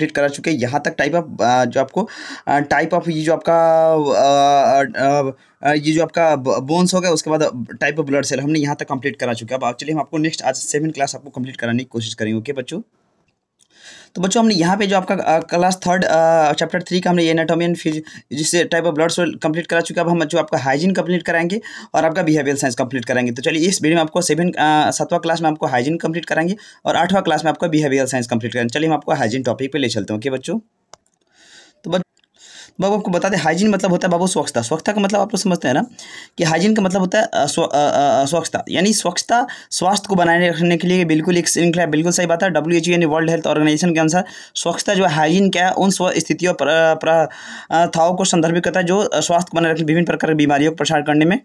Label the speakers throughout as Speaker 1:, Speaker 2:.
Speaker 1: complete करा चुके हैं यहाँ तक टाइप ऑफ जो आपको टाइप ऑफ ये जो आपका ये जो आपका बोन्स होगा उसके बाद टाइप ऑफ ब्लड सेल हमने यहाँ तक कंप्लीट करा चुके हैं अब एक्चुअली हम आपको नेक्स्ट आज सेवन क्लास आपको कंप्लीट कराने की कोशिश करेंगे ओके बच्चों तो बच्चों हमने यहाँ पे जो आपका क्लास थर्ड चैप्टर थ्री का हमने एनाटोमी एंड जिससे type of blood cell complete करा चुके अब हम जो आपका हाइजीन कंप्लीट कराएंगे और आपका बिहेवियर साइंस कंप्लीट कराएंगे तो चलिए इस वीडियो में आपको सेवन सातवां क्लास में आपको हाइजीन कंप्लीट कराएंगे और आठवां क्लास में आपका बिहेवियर साइंस कंप्लीट कराएंगे चलिए हम आपको हाइजीन टॉपिक पर ले चलते हैं ओके बच्चों बाबू आपको बता दें हाइजीन मतलब होता है बाबू स्वच्छता स्वच्छता का मतलब आप लोग समझते हैं ना कि हाइजीन का मतलब होता है स्वच्छता यानी स्वच्छता स्वास्थ्य को बनाए रखने के लिए बिल्कुल एक श्रृंखला बिल्कुल सही बात है डब्ल्यू एच यानी वर्ल्ड हेल्थ ऑर्गेनाइजेशन के अनुसार स्वच्छता जो है हाइजीन क्या है उन स्व स्थितियों प्रथाओं को संदर्भित करता है जो स्वास्थ्य को बनाए रखने विभिन्न प्रकार की बीमारियों को प्रसार करने में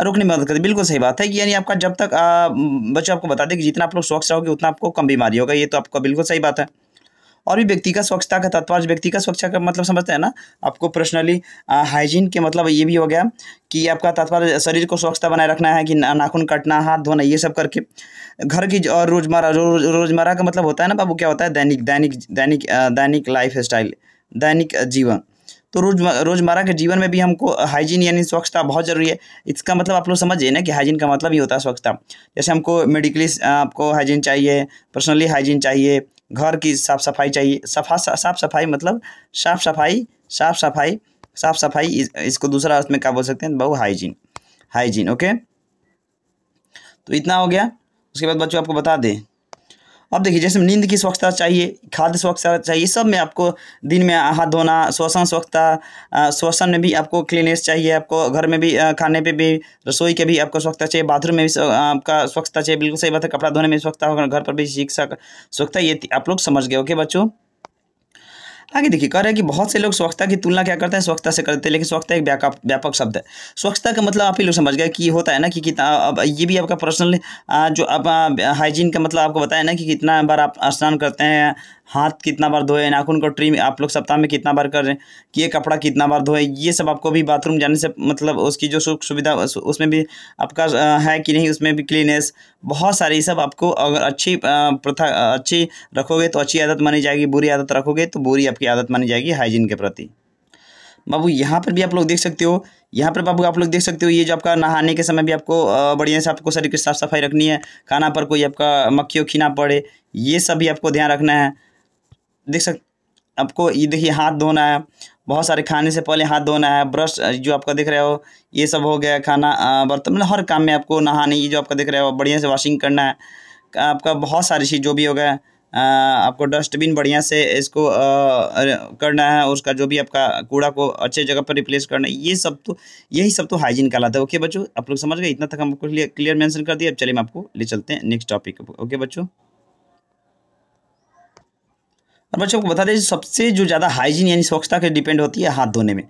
Speaker 1: रोकने में मदद करती है बिल्कुल सही बात है कि यानी आपका जब तक बच्चों आपको बता दें कि जितना आप लोग स्वच्छ रहोगे उतना आपको कम बीमारी होगा ये तो आपका बिल्कुल सही बात है और भी व्यक्ति का स्वच्छता का तत्व व्यक्ति का स्वच्छता का मतलब समझते हैं ना आपको पर्सनली हाइजीन के मतलब ये भी हो गया कि आपका तत्पर शरीर को स्वच्छता बनाए रखना है कि नाखून कटना हाथ धोना ये सब करके घर की और रोजमर्रा रोजमर्रा का मतलब होता है ना बाबू क्या होता है दैनिक दैनिक दैनिक दैनिक लाइफ स्टाइल दैनिक जीवन तो रोज रोजमर्रा के जीवन में भी हमको हाइजीन यानी स्वच्छता बहुत ज़रूरी है इसका मतलब आप लोग समझिए ना कि हाइजीन का मतलब ही होता है स्वच्छता जैसे हमको मेडिकली आपको हाइजीन चाहिए पर्सनली हाइजीन चाहिए घर की साफ़ सफाई चाहिए सफा साफ़ सफाई मतलब साफ़ सफाई साफ़ सफाई साफ़ सफाई इसको दूसरा अर्थ में क्या बोल सकते हैं बहु हाइजीन हाइजीन ओके तो इतना हो गया उसके बाद बच्चों आपको बता दें अब देखिए जैसे नींद की स्वच्छता चाहिए खाद्य स्वच्छता चाहिए सब में आपको दिन में हाथ धोना श्वसन स्वच्छता श्वसन में भी आपको क्लीनेस चाहिए आपको घर में भी खाने पे भी रसोई के भी आपको स्वच्छता चाहिए बाथरूम में भी आपका स्वच्छता चाहिए बिल्कुल सही बात है कपड़ा धोने में स्वच्छता होगा घर पर भी शिक्षक स्वच्छता ये आप लोग समझ गए ओके बच्चों आगे देखिए कह रहे हैं कि बहुत से लोग स्वच्छता की तुलना क्या करते हैं स्वच्छता से करते हैं लेकिन स्वच्छता एक व्यापक शब्द है स्वच्छता का मतलब आप ही लोग समझ गए कि होता है ना कि कितना अब ये भी आपका पर्सनल जो आप हाइजीन का मतलब आपको बताया ना कि कितना बार आप स्नान करते हैं हाथ कितना बार धोए नाखून को ट्रिम आप लोग सप्ताह में कितना बार कर रहे हैं कि ये कपड़ा कितना बार धोए ये सब आपको भी बाथरूम जाने से मतलब उसकी जो सुख सुविधा उसमें भी आपका है कि नहीं उसमें भी क्लीनेस बहुत सारी सब आपको अगर अच्छी प्रथा अच्छी रखोगे तो अच्छी आदत मानी जाएगी बुरी आदत रखोगे तो बुरी आपकी आदत मानी जाएगी हाइजीन के प्रति बाबू यहाँ पर भी आप लोग देख सकते हो यहाँ पर बाबू आप लोग देख सकते हो ये जो आपका नहाने के समय भी आपको बढ़िया से आपको शरीर की साफ़ सफाई रखनी है खाना पर कोई आपका मक्खी खीना पड़े ये सब भी आपको ध्यान रखना है देख सक आपको ये देखिए हाथ धोना है बहुत सारे खाने से पहले हाथ धोना है ब्रश जो आपका देख रहे हो ये सब हो गया खाना बर्तन मतलब हर काम में आपको नहाने ये जो आपका देख रहे हो बढ़िया से वॉशिंग करना है आपका बहुत सारी चीज़ जो भी हो गया आपको डस्टबिन बढ़िया से इसको करना है उसका जो भी आपका कूड़ा को अच्छे जगह पर रिप्लेस करना है ये सब तो यही सब तो हाइजीन का लाता है ओके बच्चों आप लोग समझ गए इतना तक हम आपको क्लियर मेंशन कर दिया अब चलिए मैं आपको ले चलते हैं नेक्स्ट टॉपिक ओके बच्चों और बच्चों को बता दें सबसे जो ज़्यादा हाइजीन यानी स्वच्छता के डिपेंड होती है हाथ धोने में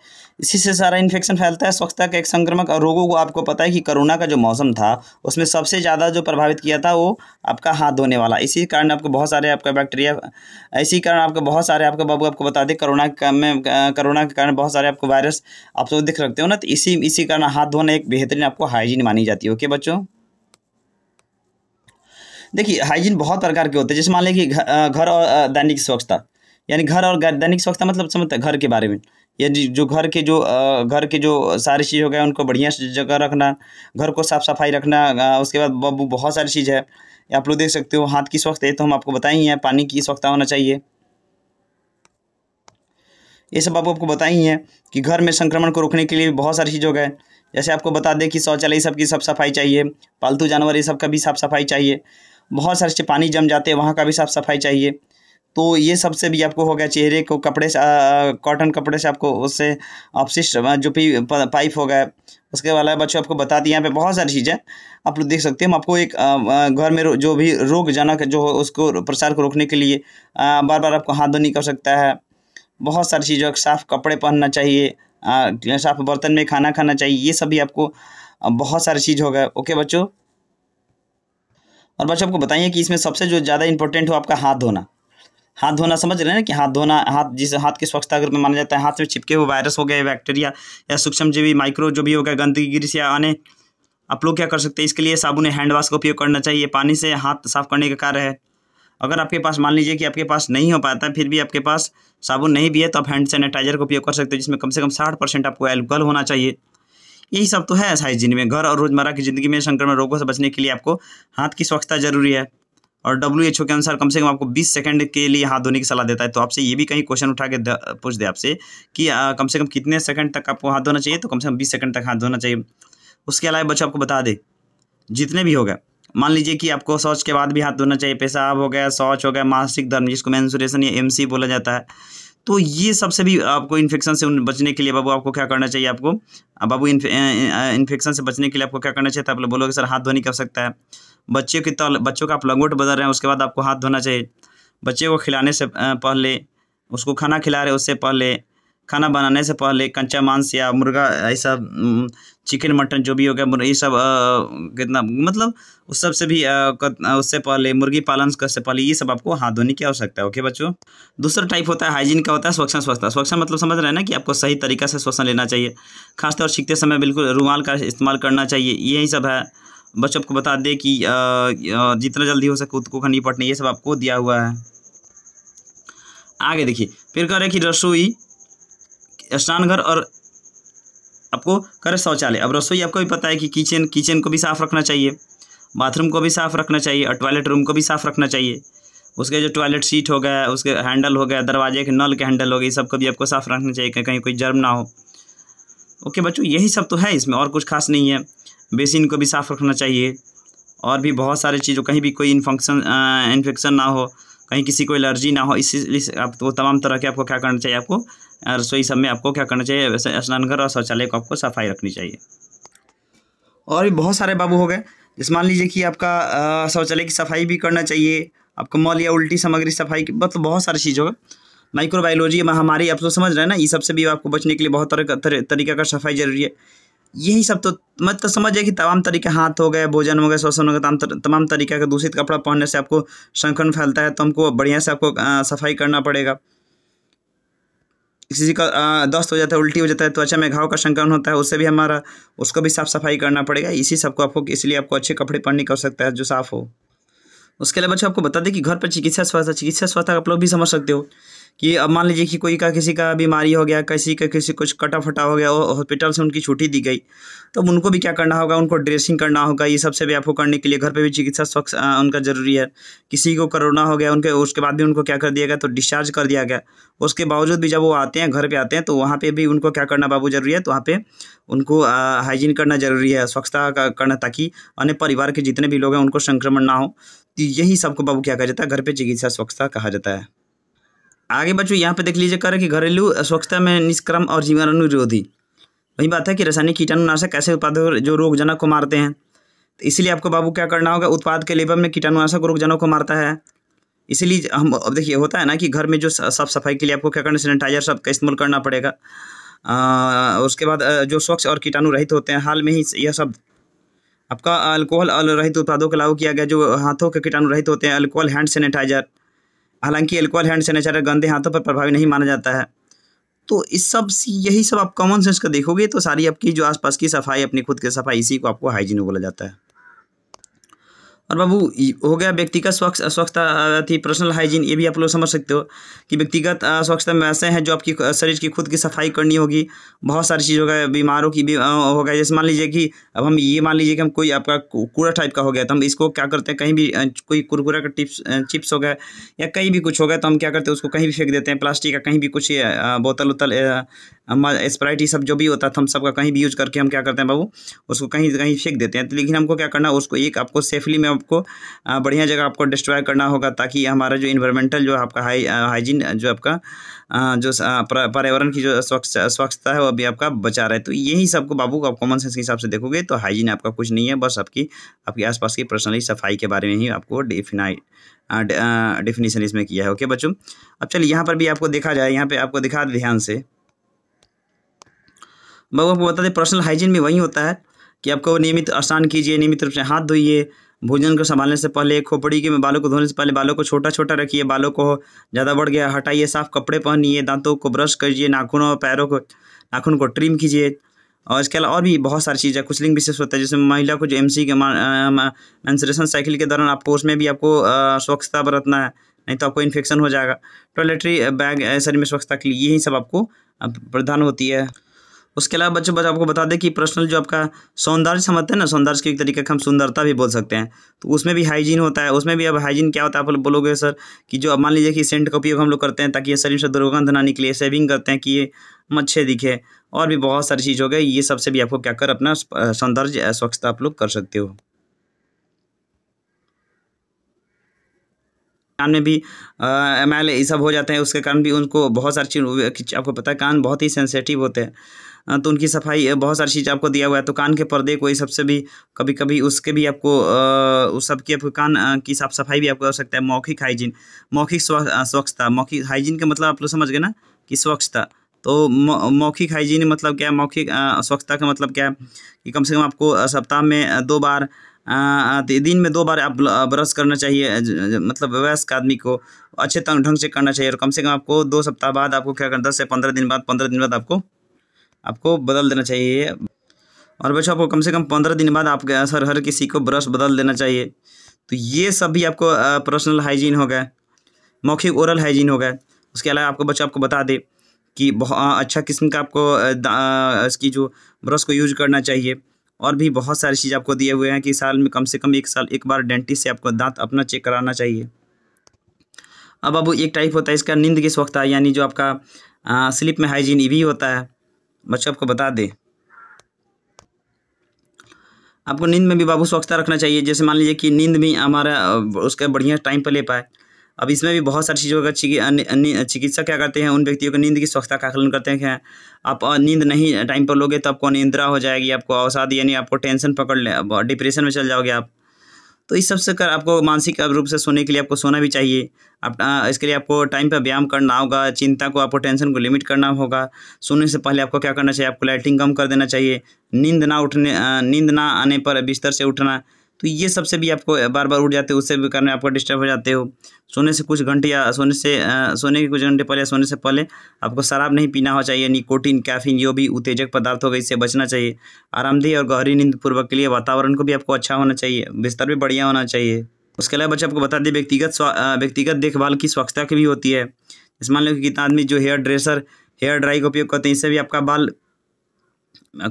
Speaker 1: इसी से सारा इन्फेक्शन फैलता है स्वच्छता के एक संक्रमक और रोगों को आपको पता है कि कोरोना का जो मौसम था उसमें सबसे ज़्यादा जो प्रभावित किया था वो आपका हाथ धोने वाला इसी कारण आपको बहुत सारे आपका बैक्टीरिया इसी कारण आपको बहुत सारे आपका बाबू आपको बता दें कोरोना में कोरोना के कारण बहुत सारे आपको वायरस आप तो दिख सकते हो ना तो इसी इसी कारण हाथ धोना एक बेहतरीन आपको हाइजीन मानी जाती है ओके बच्चों देखिए हाइजीन बहुत प्रकार के होते हैं जैसे मान लें कि घर और दैनिक स्वच्छता यानी घर और दैनिक स्वच्छता मतलब समझते घर के बारे में यदि जो घर के जो घर के जो सारी चीज़ हो गए उनको बढ़िया जगह रखना घर को साफ़ सफाई रखना उसके बाद बहुत सारी चीज़ है आप लोग देख सकते हो हाथ की स्वच्छता ये तो हम आपको बताए हैं पानी की स्वच्छता होना चाहिए ये सब बाबू आपको बताए हैं कि घर में संक्रमण को रोकने के लिए बहुत सारी चीज़ हो गए जैसे आपको बता दें कि शौचालय सब की साफ सफाई चाहिए पालतू जानवर ये सब का भी साफ सफाई चाहिए बहुत सारे पानी जम जाते हैं वहाँ का भी साफ़ सफाई चाहिए तो ये सबसे भी आपको हो गया चेहरे को कपड़े से कॉटन कपड़े से आपको उससे अपशिष्ट जो भी पाइप हो गया उसके वाला बच्चों आपको बता दिया यहाँ पे बहुत सारी चीज़ें आप लोग देख सकते हैं हम आपको एक घर में जो भी रोग जनक जो हो उसको प्रसार को रोकने के लिए बार बार आपको हाथ धोनी कर सकता है बहुत सारी चीज़ों साफ़ कपड़े पहनना चाहिए साफ़ बर्तन में खाना खाना चाहिए ये सभी आपको बहुत सारी चीज़ हो गया ओके बच्चों और बच्चों आपको बताइए कि इसमें सबसे जो ज़्यादा इंपॉर्टेंट हो आपका हाथ धोना हाथ धोना समझ रहे हैं ना कि हाथ धोना हाथ जिस हाथ की स्वच्छता अगर माना जाता है हाथ में छिपके हुए वायरस हो गए बैक्टीरिया या सूक्ष्म जीवी माइक्रो जो भी हो गया गंदगी से आने आप लोग क्या कर सकते हैं इसके लिए साबुन हैंड वाश का उपयोग करना चाहिए पानी से हाथ साफ करने का कार्य है अगर आपके पास मान लीजिए कि आपके पास नहीं हो पाता फिर भी आपके पास साबुन नहीं भी है तो आप हैंड सैनिटाइजर का उपयोग कर सकते हो जिसमें कम से कम साठ परसेंट आपको एल्कोहल होना चाहिए यही सब तो है साइज जिंदगी में घर और रोजमर्रा की जिंदगी में संक्रमण रोगों से बचने के लिए आपको हाथ की स्वच्छता जरूरी है और डब्ल्यू एच ओ के अनुसार कम से कम आपको 20 सेकंड के लिए हाथ धोने की सलाह देता है तो आपसे ये भी कहीं क्वेश्चन उठा के पूछ दे आपसे कि आ, कम से कम कितने सेकंड तक आपको हाथ धोना चाहिए तो कम से कम 20 सेकंड तक हाथ धोना चाहिए उसके अलावा बच्चों आपको बता दे जितने भी हो गए मान लीजिए कि आपको शौच के बाद भी हाथ धोना चाहिए पेशाब हो गया शौच हो गया मानसिक धर्म जिसको मैंसुरेशन या एम बोला जाता है तो ये सबसे भी आपको इन्फेक्शन से बचने के लिए बाबू आपको क्या करना चाहिए आपको बाबू इन्फेक्शन से बचने के लिए आपको क्या करना चाहिए तो आप लोग बोलोगे सर हाथ धोने की आवश्यकता है बच्चे की तल बच्चों का आप लंगोट बदल रहे हैं उसके बाद आपको हाथ धोना चाहिए बच्चे को खिलाने से पहले उसको खाना खिला रहे उससे पहले खाना बनाने से पहले कंचा मांस या मुर्गा ऐसा चिकन मटन जो भी हो गया ये सब कितना मतलब उस सब से भी उससे पहले मुर्गी पालन से पहले ये सब आपको हाथ धोने की आवश्यकता है ओके बच्चों दूसरा टाइप होता है हाइजीन का होता है स्वच्छ स्वच्छता स्वच्छ मतलब समझ रहे हैं ना कि आपको सही तरीका से श्वसन लेना चाहिए खासतौर सीखते समय बिल्कुल रुमाल का इस्तेमाल करना चाहिए यही सब है बच्चों आपको बता दें कि जितना जल्दी हो सके खुद को निपटने ये सब आपको दिया हुआ है आगे देखिए फिर कह रहे कि रसोई स्नानघर और आपको कर शौचालय अब रसोई आपको भी पता है कि किचन किचन को भी साफ़ रखना चाहिए बाथरूम को भी साफ़ रखना चाहिए और टॉयलेट रूम को भी साफ़ रखना चाहिए उसके जो टॉयलेट सीट हो गया उसके हैंडल हो गया दरवाजे के नल के हैंडल हो गए सब को भी आपको साफ़ रखना चाहिए कहीं कोई जर्म ना हो ओके बच्चों यही सब तो है इसमें और कुछ खास नहीं है बेसिन को भी साफ़ रखना चाहिए और भी बहुत सारी चीज़ों कहीं भी कोई इन्फेक्शन इन्फेक्शन ना हो कहीं किसी को एलर्जी ना हो इसी आप तो तमाम तरह के आपको क्या करना चाहिए आपको रसोई सब में आपको क्या करना चाहिए स्नान घर और शौचालय को आपको सफाई रखनी चाहिए और भी बहुत सारे बाबू हो गए जैसे मान लीजिए कि आपका शौचालय की सफाई भी करना चाहिए आपका मल या उल्टी सामग्री सफाई की मतलब बहुत सारी चीज़ होगा माइक्रोबायोलॉजी महामारी आप तो समझ रहे हैं ना ये सबसे भी आपको बचने के लिए बहुत तरह का तरीका का सफाई जरूरी है यही सब तो मत तो समझिए कि तमाम तरीके हाथ हो गए भोजन हो गए शोषण हो गए तमाम तमाम तरीके का दूषित कपड़ा पहनने से आपको संक्रमण फैलता है तो हमको बढ़िया से आपको सफाई करना पड़ेगा किसी का दस्त हो जाता है उल्टी हो जाता है त्वचा में घाव का संक्रमण होता है उससे भी हमारा उसको भी साफ सफाई करना पड़ेगा इसी सबको आपको इसलिए आपको अच्छे कपड़े पहनने की आवश्यकता है जो साफ़ हो उसके अलावा बच्चों आपको बता दें कि घर पर चिकित्सा स्वास्थ्य चिकित्सा स्वास्थ्य आप लोग भी समझ सकते हो कि अब मान लीजिए कि कोई का किसी का बीमारी हो गया किसी का किसी कुछ कटा फटा हो गया और हॉस्पिटल से उनकी छुट्टी दी गई तो उनको भी क्या करना होगा उनको ड्रेसिंग करना होगा ये सबसे भी आपको करने के लिए घर पर भी चिकित्सा स्वास्थ्य उनका ज़रूरी है किसी को कोरोना हो गया उनके उसके बाद भी उनको क्या कर दिया गया तो डिस्चार्ज कर दिया गया उसके बावजूद भी जब वो आते हैं घर पर आते हैं तो वहाँ पर भी उनको क्या करना बाबू ज़रूरी है तो वहाँ पर उनको हाइजीन करना ज़रूरी है स्वच्छता करना ताकि अन्य परिवार के जितने भी लोग हैं उनको संक्रमण ना हो तो यही सबको बाबू क्या कहा जाता है घर पे चिकित्सा स्वच्छता कहा जाता है आगे बच्चों यहाँ पे देख लीजिए कर कि घरेलू स्वच्छता में निष्क्रम और जीवाणुरोधी वही बात है कि रासायनिक कीटाणुनाशक ऐसे उत्पाद जो रोगजनक को मारते हैं तो इसलिए आपको बाबू क्या करना होगा उत्पाद के लेबर में कीटाणुनाशक रोगजनक को मारता है इसीलिए हम अब देखिए होता है ना कि घर में जो साफ सफाई के लिए आपको क्या करना सैनिटाइजर सब का इस्तेमाल करना पड़ेगा आ, उसके बाद जो स्वच्छ और कीटाणु रहित होते हैं हाल में ही यह सब आपका अल्कोहल रहित उत्पादों को लागू किया गया जो हाथों के कीटाणु रहित होते हैं अल्कोहल हैंड सैनिटाइजर हालांकि अल्कोहल हैंड सैनिटाइजर गंदे हाथों पर प्रभावी नहीं माना जाता है तो इस सब यही सब आप कॉमन सेंस का देखोगे तो सारी आपकी जो आसपास की सफाई अपनी खुद की सफाई इसी को आपको हाइजीन बोला जाता है और बाबू हो गया व्यक्तिगत स्वच्छ स्वच्छता थी पर्सनल हाइजीन ये भी आप लोग समझ सकते हो कि व्यक्तिगत स्वच्छता में ऐसे हैं जो आपकी शरीर की खुद की सफाई करनी होगी बहुत सारी चीज़ हो गया बीमारों की भी हो गया जैसे मान लीजिए कि अब हम ये मान लीजिए कि हम कोई आपका कूड़ा टाइप का हो गया तो हम इसको क्या करते हैं कहीं भी कोई कुरकुरा का टिप्स चिप्स हो गया या कहीं भी कुछ हो गया तो हम क्या करते हैं उसको कहीं भी फेंक देते हैं प्लास्टिक का कहीं भी कुछ बोतल उतल स्प्राइट ये सब जो भी होता है तो हम सबका कहीं भी यूज़ करके हम क्या करते हैं बाबू उसको कहीं कहीं फेंक देते हैं तो लेकिन हमको क्या करना उसको एक आपको सेफली में आपको बढ़िया जगह आपको डिस्ट्रॉय करना होगा ताकि हमारा जो इन्वायरमेंटल जो आपका हाई हाइजीन जो आपका जो पर्यावरण की जो स्वच्छ स्वच्छता है वो अभी आपका बचा रहे तो यही सबको बाबू आप कॉमन सेंस के हिसाब से देखोगे तो हाइजीन आपका कुछ नहीं है बस आपकी आपके आसपास की पर्सनली सफाई के बारे में ही आपको डिफिनाइट डेफिनेशन इसमें किया है ओके बच्चों अब चलिए यहाँ पर भी आपको देखा जाए यहाँ पे आपको दिखा ध्यान से बाबू आपको बता दें पर्सनल हाइजीन भी वही होता है कि आपको नियमित स्नान कीजिए नियमित रूप से हाथ धोइए भोजन को संभालने से पहले खोपड़ी के में बालों को धोने से पहले बालों को छोटा छोटा रखिए बालों को ज़्यादा बढ़ गया हटाइए साफ कपड़े पहनिए दांतों को ब्रश करिए नाखूनों और पैरों को नाखून को ट्रिम कीजिए और इसके अलावा और भी बहुत सारी चीज़ें कुछ लिंग विशेष होता है जैसे महिला को जो एम के मैंसरेशन साइकिल के दौरान आपको उसमें भी आपको स्वच्छता बरतना है नहीं तो आपको इन्फेक्शन हो जाएगा टॉयलेटरी बैग शरीर में स्वच्छता के लिए यही सब आपको प्रधान होती है उसके अलावा बच्चों बच्चों आपको बता दें कि पर्सनल जो आपका सौंदर्य समझते हैं ना सौंदर्य के एक तरीके का हम सुंदरता भी बोल सकते हैं तो उसमें भी हाइजीन होता है उसमें भी अब हाइजीन क्या होता है आप लोग बोलोगे सर कि जो अब मान लीजिए कि सेंट का उपयोग हम लोग करते हैं ताकि ये शरीर से दुर्गंध ना निकले सेविंग करते हैं कि ये मच्छे दिखे और भी बहुत सारी चीज़ हो गई ये सबसे भी आपको क्या कर अपना सौंदर्य स्वच्छता आप लोग कर सकते हो कान में भी एम ये सब हो जाते हैं उसके कारण भी उनको बहुत सारी चीज़ आपको पता है कान बहुत ही सेंसेटिव होते हैं तो उनकी सफाई बहुत सारी चीज़ आपको दिया हुआ है तो कान के पर्दे को इस सबसे भी कभी कभी उसके भी आपको उस सबकी आपको कान की साफ सफाई भी आपको कर सकता है मौखिक हाइजीन मौखिक स्वच्छता मौखिक हाइजीन का मतलब आप लोग समझ गए ना कि स्वच्छता तो मौखिक हाइजीन मतलब क्या है मौखिक स्वच्छता का मतलब क्या है कि कम से कम आपको सप्ताह में दो बार दिन में दो बार आप ब्रश करना चाहिए मतलब वयस्क आदमी को अच्छे ढंग से करना चाहिए और कम से कम आपको दो सप्ताह बाद आपको क्या करना दस से पंद्रह दिन बाद पंद्रह दिन बाद आपको आपको बदल देना चाहिए और बच्चों आपको कम से कम पंद्रह दिन बाद आपके सर हर किसी को ब्रश बदल देना चाहिए तो ये सब भी आपको पर्सनल हाइजीन हो गया मौखिक ओरल हाइजीन हो गया उसके अलावा आपको बच्चा आपको बता दे कि बहुत अच्छा किस्म का आपको इसकी जो ब्रश को यूज करना चाहिए और भी बहुत सारी चीज़ आपको दिए हुए हैं कि साल में कम से कम एक साल एक बार डेंटिस्ट से आपको दांत अपना चेक कराना चाहिए अब अब एक टाइप होता है इसका नींद किस वक्त है यानी जो आपका स्लिप में हाइजीन ये भी होता है बच्चे आपको बता दें आपको नींद में भी बाबू स्वच्छता रखना चाहिए जैसे मान लीजिए कि नींद भी हमारा उसका बढ़िया टाइम पर ले पाए अब इसमें भी बहुत सारी चीज़ों का चिकित्सा क्या करते हैं उन व्यक्तियों को नींद की स्वच्छता का आकलन करते हैं आप नींद नहीं टाइम पर लोगे तो आपको निंद्रा हो जाएगी आपको अवसाद यानी आपको टेंशन पकड़ ले डिप्रेशन में चल जाओगे आप तो इस सबसे कर आपको मानसिक रूप से सोने के लिए आपको सोना भी चाहिए आप इसके लिए आपको टाइम पर व्यायाम करना होगा चिंता को आपको टेंशन को लिमिट करना होगा सोने से पहले आपको क्या करना चाहिए आपको लाइटिंग कम कर देना चाहिए नींद ना उठने नींद ना आने पर बिस्तर से उठना तो ये सबसे भी आपको बार बार उठ जाते हो उससे भी कारण आपका डिस्टर्ब हो जाते हो सोने से कुछ घंटे या सोने से आ, सोने के कुछ घंटे पहले सोने से पहले आपको शराब नहीं पीना हो चाहिए निकोटिन कैफीन जो भी उत्तेजक पदार्थ होगा इससे बचना चाहिए आरामदेह और गहरी नींद पूर्वक के लिए वातावरण को भी आपको अच्छा होना चाहिए बिस्तर भी बढ़िया होना चाहिए उसके अलावा बच्चे आपको बता दें व्यक्तिगत व्यक्तिगत देखभाल की स्वच्छता की भी होती है जैसे मान लो कि कितना आदमी जो हेयर ड्रेसर हेयर ड्राई का उपयोग करते हैं इससे भी आपका बाल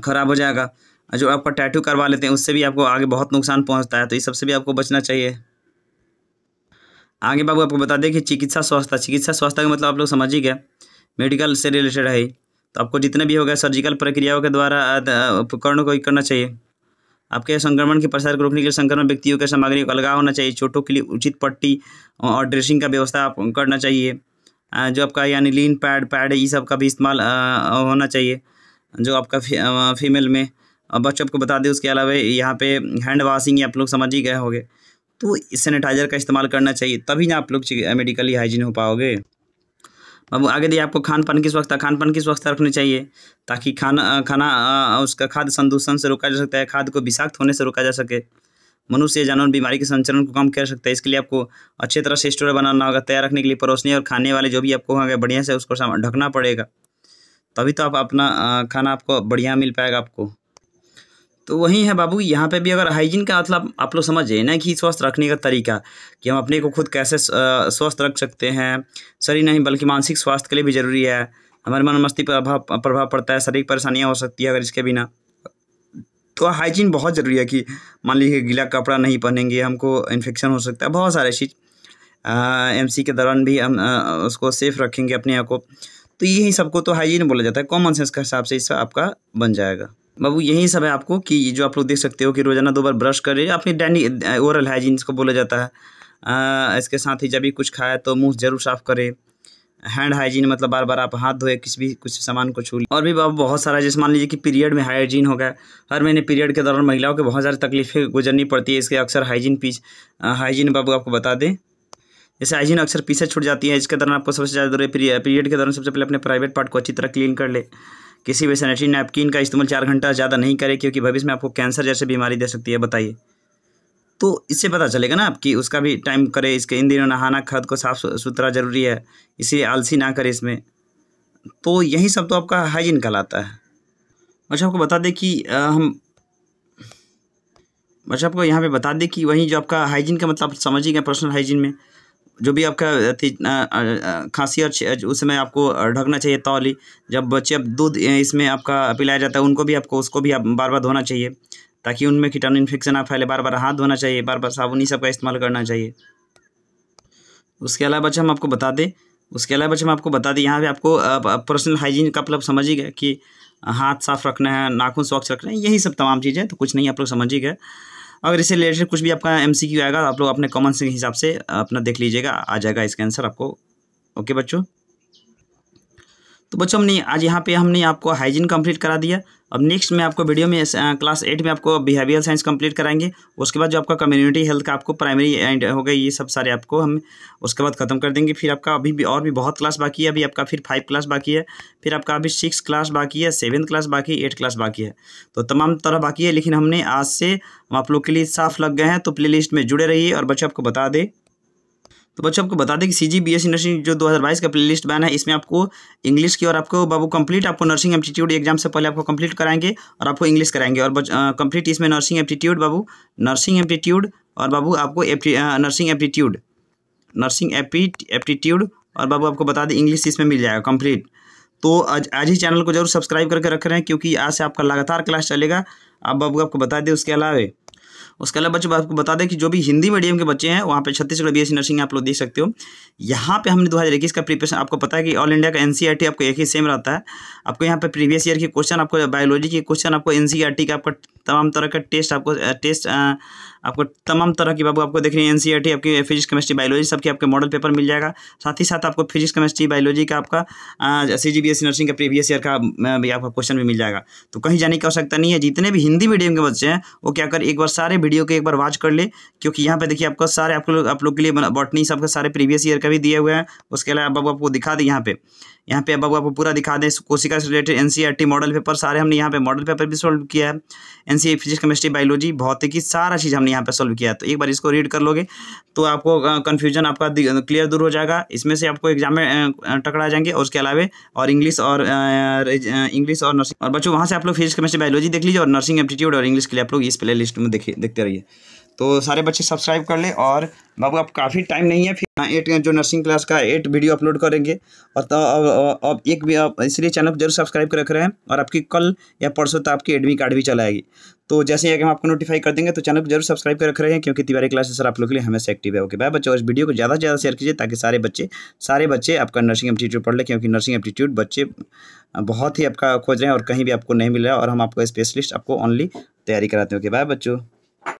Speaker 1: खराब हो जाएगा जो आपका टैटू करवा लेते हैं उससे भी आपको आगे बहुत नुकसान पहुंचता है तो इस सबसे भी आपको बचना चाहिए आगे बाबू आपको बता दें कि चिकित्सा स्वास्थ्य चिकित्सा स्वास्थ्य का मतलब आप लोग समझ ही गए मेडिकल से रिलेटेड है तो आपको जितने भी होगा सर्जिकल प्रक्रियाओं के द्वारा उपकरणों को करना चाहिए आपके संक्रमण के प्रसार को रोकने के लिए संक्रमण व्यक्तियों के सामग्री को अलगा होना चाहिए चोटों के लिए उचित पट्टी और ड्रेसिंग का व्यवस्था आप करना चाहिए जो आपका यानी लीन पैड पैड ये सब का भी इस्तेमाल होना चाहिए जो आपका फीमेल में अब बच्चों आपको बता दें उसके अलावा यहाँ पे हैंड वाशिंग आप लोग समझ ही गए होंगे तो सैनिटाइज़र का इस्तेमाल करना चाहिए तभी ना आप लोग मेडिकली हाइजीन हो पाओगे अब आगे दिए आपको खान पान की स्वच्छता खान पान की स्वच्छता रखनी चाहिए ताकि खाना खाना उसका खाद संदूषण से रोका जा सकता है खाद को विषाक्त होने से रोका जा सके मनुष्य जानवर बीमारी के संचरण को कम कर सकता है इसके लिए आपको अच्छे तरह से स्टोर बनाना होगा तैयार रखने के लिए परोसने और खाने वाले जो भी आपको होंगे बढ़िया से उसको ढकना पड़ेगा तभी तो आप अपना खाना आपको बढ़िया मिल पाएगा आपको तो वही है बाबू यहाँ पे भी अगर हाइजीन का मतलब आप लोग समझिए ना कि स्वस्थ रखने का तरीका कि हम अपने को खुद कैसे स्वस्थ रख सकते हैं शरीर नहीं बल्कि मानसिक स्वास्थ्य के लिए भी ज़रूरी है हमारे मन मस्ती पर प्रभाव प्रभाव पड़ता है शरीर परेशानियाँ हो सकती है अगर इसके बिना तो हाइजीन बहुत ज़रूरी है कि मान लीजिए गीला कपड़ा नहीं पहनेंगे हमको इन्फेक्शन हो सकता है बहुत सारे चीज़ एम के दौरान भी हम उसको सेफ रखेंगे अपने आप को तो यही सबको तो हाइजीन बोला जाता है कॉमन सेंस के हिसाब से इसका आपका बन जाएगा बाबू यही सब है आपको कि जो आप लोग देख सकते हो कि रोज़ाना दो बार ब्रश करें अपनी डैनी ओरल हाइजीन इसको बोला जाता है आ, इसके साथ ही जब भी कुछ खाए तो मुंह जरूर साफ़ करें हैंड हाइजीन मतलब बार बार आप हाथ धोए किसी भी कुछ सामान को छू और भी बाबू बहुत सारा जैसे मान लीजिए कि पीरियड में हाइजीन हो गया हर महीने पीरियड के दौरान महिलाओं के बहुत सारी तकलीफें गुजरनी पड़ती है इसके अक्सर हाइजीन पीस हाइजीन बाबू आपको बता दें जैसे हाइजीन अक्सर पीछे छूट जाती है इसके दौरान आपको सबसे ज़्यादा जरूरी पीरियड के दौरान सबसे पहले अपने प्राइवेट पार्ट को अच्छी तरह क्लीन कर ले किसी भी सैनिटरी नैपकिन का इस्तेमाल चार घंटा ज़्यादा नहीं करें क्योंकि भविष्य में आपको कैंसर जैसे बीमारी दे सकती है बताइए तो इससे पता चलेगा ना आपकी उसका भी टाइम करें इसके इन दिनों नहाना खद को साफ़ सुथरा ज़रूरी है इसी आलसी ना करें इसमें तो यही सब तो आपका हाइजीन कहलाता है अच्छा आपको बता दें कि हम अच्छा आपको यहाँ पे बता दें कि वहीं जो आपका हाइजीन का मतलब समझिएगा पर्सनल हाइजीन में जो भी आपका थी खांसी और उस समय आपको ढकना चाहिए तौली जब बच्चे दूध इसमें आपका पिलाया जाता है उनको भी आपको उसको भी आप बार बार धोना चाहिए ताकि उनमें कीटाणु इन्फेक्शन ना फैले बार बार हाथ धोना चाहिए बार बार साबुन ही सब का इस्तेमाल करना चाहिए उसके अलावा बच्चा हम आपको बता दें उसके अलावा बच्चे अच्छा हम आपको बता दें यहाँ पर आपको पर्सनल हाइजीन का मतलब समझ ही गया कि हाथ साफ रखना है नाखून स्वच्छ रखना है यही सब तमाम चीज़ें तो कुछ नहीं आप लोग समझ ही गए अगर इससे रिलेटेड कुछ भी आपका एम आएगा आप लोग अपने कॉमन के हिसाब से अपना देख लीजिएगा आ जाएगा इसका आंसर आपको ओके बच्चों तो बच्चों हमने आज यहाँ पे हमने आपको हाइजीन कंप्लीट करा दिया अब नेक्स्ट में आपको वीडियो में क्लास एट में आपको बिहेवियर साइंस कंप्लीट कराएंगे उसके बाद जो आपका कम्युनिटी हेल्थ का आपको प्राइमरी एंड हो गई ये सब सारे आपको हम उसके बाद खत्म कर देंगे फिर आपका अभी भी और भी बहुत क्लास बाकी है अभी आपका फिर फाइव क्लास बाकी है फिर आपका अभी सिक्स क्लास बाकी है सेवन क्लास बाकी एट क्लास बाकी है तो तमाम तरह बाकी है लेकिन हमने आज से हम आप लोग के लिए साफ लग गए हैं तो प्ले में जुड़े रहिए और बच्चों आपको बता दें तो बच्चों आपको बता दें कि C G B S nursing जो 2022 का प्लेलिस्ट बैन है इसमें आपको इंग्लिश की और आपको बाबू कंप्लीट आपको नर्सिंग एप्टीट्यूड एग्जाम से पहले आपको कंप्लीट कराएंगे और आपको इंग्लिश कराएंगे और कंप्लीट इसमें नर्सिंग एप्टीट्यूड बाबू नर्सिंग एप्टीट्यूड और बाबू आपको नर्सिंग एप्टीट्यूड नर्सिंग एप्टीट्यूड और बाबू आपको बता दें इंग्लिश इसमें मिल जाएगा कंप्लीट तो आज आज ही चैनल को जरूर सब्सक्राइब करके रख रहे हैं क्योंकि आज से आपका लगातार क्लास चलेगा आप बाबू आपको बता दें उसके अलावा उसके अलावा बच्चों आपको बता दें कि जो भी हिंदी मीडियम के बच्चे हैं वहाँ पे छत्तीसगढ़ बी नर्सिंग आप लोग देख सकते हो यहाँ पे हमने दो हज़ार इक्कीस का प्रिपेशन आपको पता है कि ऑल इंडिया का एन e आपको एक ही सेम रहता है आपको यहाँ पर प्रीवियस ईयर के क्वेश्चन आपको बायोलॉजी के क्वेश्चन आपको एन e का आपका तमाम तरह का टेस्ट आपको टेस्ट आपको तमाम तरह की बाबू आपको देख रही है एनसीईआरटी e आपकी फिजिक्स केमिस्ट्री बायोलॉजी सबके आपके मॉडल पेपर मिल जाएगा साथ ही साथ आपको फिजिक्स केमिस्ट्री बायोलॉजी का आपका C G B S nursing का प्रीवियस ईयर का भी आपका क्वेश्चन भी मिल जाएगा तो कहीं जाने की आवश्यकता नहीं है जितने भी हिंदी मीडियम के बच्चे हैं वो क्या कर एक बार सारे वीडियो के एक बार वॉच कर ले क्योंकि यहाँ पर देखिए आपको सारे आप लोग आप लोग के लिए बॉटनी सबका सारे प्रीवियस ईयर का भी दिए हुए हैं उसके अलावा बाबू आपको दिखा दें यहाँ पे यहाँ पे बाबू आपको पूरा दिखा दें कोशिका से रिलेटेड टी मॉडल पेपर सारे हमने यहाँ पे मॉडल पेपर भी सॉल्व किया है एनसीई फिजिक्स केमिस्ट्री बायोलॉजी भौतिकी सारा चीज़ हमने यहाँ पे सॉल्व किया तो एक बार इसको रीड कर लोगे तो आपको कन्फ्यूजन आपका क्लियर दूर हो जाएगा इसमें से आपको एग्जाम में टकरा जाएंगे और उसके अलावा और इंग्लिश और इंग्लिश और नर्सिंग और बच्चों वहाँ से आप लोग फिजिक्स केमिस्ट्री बायोलॉजी देख लीजिए और नर्सिंग एप्टीट्यूड और इंग्लिश के लिए आप लोग इस प्ले लिस्ट में देखिए देखते रहिए तो सारे बच्चे सब्सक्राइब कर लें और बाबू अब काफ़ी टाइम नहीं है फिर एट जो नर्सिंग क्लास का एट वीडियो अपलोड करेंगे और तो अब अब एक भी इसलिए चैनल को जरूर सब्सक्राइब कर रख रहे हैं और आपकी कल या परसों तक आपकी एडमी कार्ड भी चलाएगी तो जैसे ही हम आपको नोटिफाई कर देंगे तो चैनल को जरूर सब्सक्राइब कर रख रहे हैं क्योंकि तिवारी क्लासेस सर आप लोग के लिए हमेशा एक्टिव है ओके बाय बच्चों इस वीडियो को ज़्यादा से ज़्यादा शेयर कीजिए ताकि सारे बच्चे सारे बच्चे आपका नर्सिंग एप्टीट्यूड पढ़ लें क्योंकि नर्सिंग एप्टीट्यूड बच्चे बहुत ही आपका खोज रहे हैं और कहीं भी आपको नहीं मिल रहा है और हम आपको स्पेशलिस्ट आपको ओनली तैयारी कराते हैं ओके बाय बच्चों